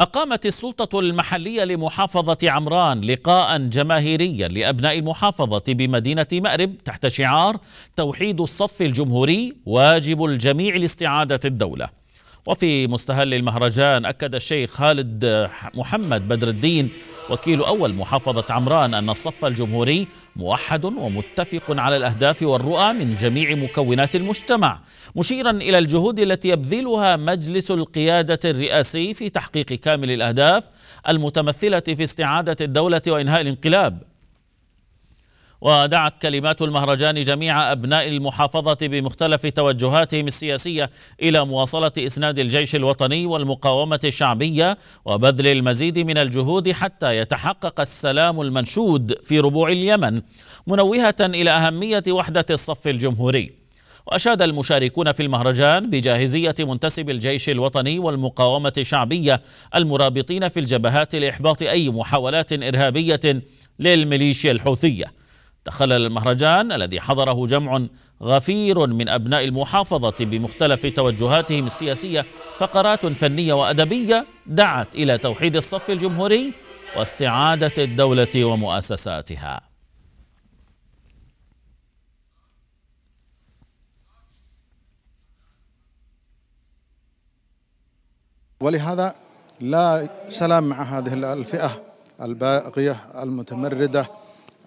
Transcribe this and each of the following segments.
أقامت السلطة المحلية لمحافظة عمران لقاء جماهيريا لأبناء المحافظة بمدينة مأرب تحت شعار توحيد الصف الجمهوري واجب الجميع لاستعادة الدولة وفي مستهل المهرجان أكد الشيخ خالد محمد بدر الدين وكيل أول محافظة عمران أن الصف الجمهوري موحد ومتفق على الأهداف والرؤى من جميع مكونات المجتمع مشيرا إلى الجهود التي يبذلها مجلس القيادة الرئاسي في تحقيق كامل الأهداف المتمثلة في استعادة الدولة وإنهاء الانقلاب ودعت كلمات المهرجان جميع أبناء المحافظة بمختلف توجهاتهم السياسية إلى مواصلة إسناد الجيش الوطني والمقاومة الشعبية وبذل المزيد من الجهود حتى يتحقق السلام المنشود في ربوع اليمن منوهة إلى أهمية وحدة الصف الجمهوري وأشاد المشاركون في المهرجان بجاهزية منتسب الجيش الوطني والمقاومة الشعبية المرابطين في الجبهات لإحباط أي محاولات إرهابية للميليشيا الحوثية تخلل المهرجان الذي حضره جمع غفير من أبناء المحافظة بمختلف توجهاتهم السياسية فقرات فنية وأدبية دعت إلى توحيد الصف الجمهوري واستعادة الدولة ومؤسساتها ولهذا لا سلام مع هذه الفئة الباقية المتمردة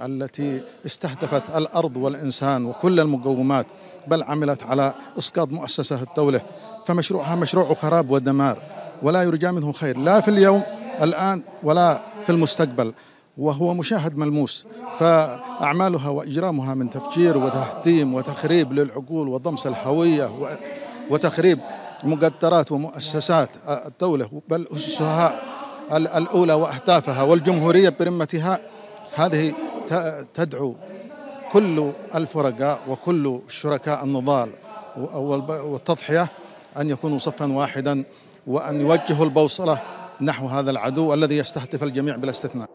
التي استهدفت الارض والانسان وكل المقومات بل عملت على اسقاط مؤسسه الدوله فمشروعها مشروع خراب ودمار ولا يرجى منه خير لا في اليوم الان ولا في المستقبل وهو مشاهد ملموس فاعمالها واجرامها من تفجير وتهتيم وتخريب للعقول وضمس الهويه وتخريب مقدرات ومؤسسات الدوله بل اسسها الاولى واهدافها والجمهوريه برمتها هذه تدعو كل الفرقاء وكل شركاء النضال والتضحية أن يكونوا صفا واحدا وأن يوجهوا البوصلة نحو هذا العدو الذي يستهدف الجميع بلا استثناء